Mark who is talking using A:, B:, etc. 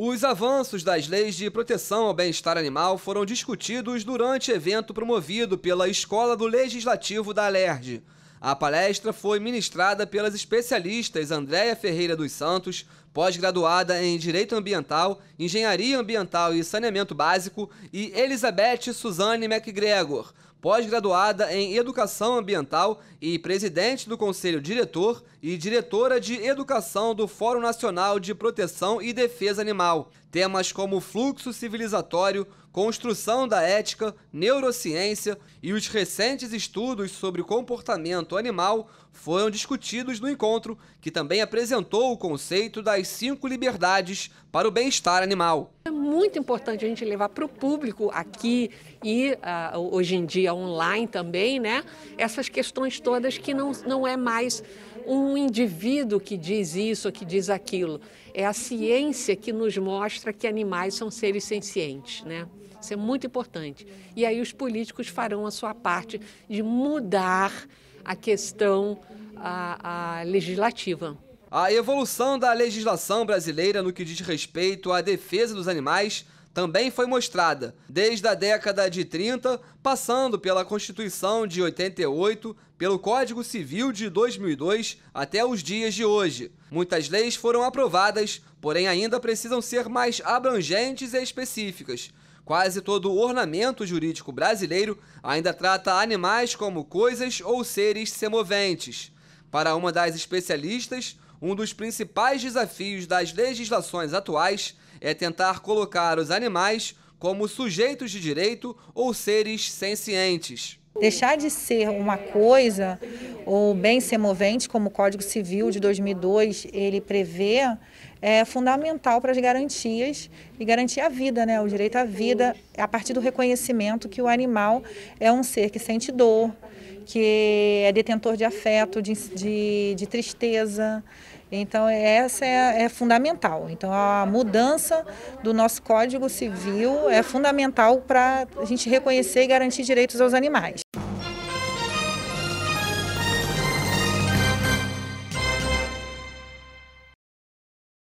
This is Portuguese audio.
A: Os avanços das leis de proteção ao bem-estar animal foram discutidos durante evento promovido pela Escola do Legislativo da Alerj. A palestra foi ministrada pelas especialistas Andréia Ferreira dos Santos, pós-graduada em Direito Ambiental, Engenharia Ambiental e Saneamento Básico, e Elizabeth Suzane MacGregor, pós-graduada em Educação Ambiental e presidente do Conselho Diretor e diretora de Educação do Fórum Nacional de Proteção e Defesa Animal. Temas como fluxo civilizatório, construção da ética, neurociência e os recentes estudos sobre comportamento animal foram discutidos no encontro, que também apresentou o conceito das cinco liberdades para o bem-estar animal
B: muito importante a gente levar para o público aqui e uh, hoje em dia online também, né? Essas questões todas que não, não é mais um indivíduo que diz isso, que diz aquilo. É a ciência que nos mostra que animais são seres sencientes, né? Isso é muito importante. E aí os políticos farão a sua parte de mudar a questão a, a legislativa.
A: A evolução da legislação brasileira no que diz respeito à defesa dos animais também foi mostrada, desde a década de 30, passando pela Constituição de 88, pelo Código Civil de 2002 até os dias de hoje. Muitas leis foram aprovadas, porém ainda precisam ser mais abrangentes e específicas. Quase todo o ornamento jurídico brasileiro ainda trata animais como coisas ou seres semoventes. Para uma das especialistas, um dos principais desafios das legislações atuais é tentar colocar os animais como sujeitos de direito ou seres sencientes.
C: Deixar de ser uma coisa ou bem semovente, como o Código Civil de 2002 ele prevê, é fundamental para as garantias e garantir a vida, né? O direito à vida é a partir do reconhecimento que o animal é um ser que sente dor, que é detentor de afeto, de, de, de tristeza. Então, essa é, é, fundamental. Então, a mudança do nosso Código Civil é fundamental para a gente reconhecer e garantir direitos aos animais.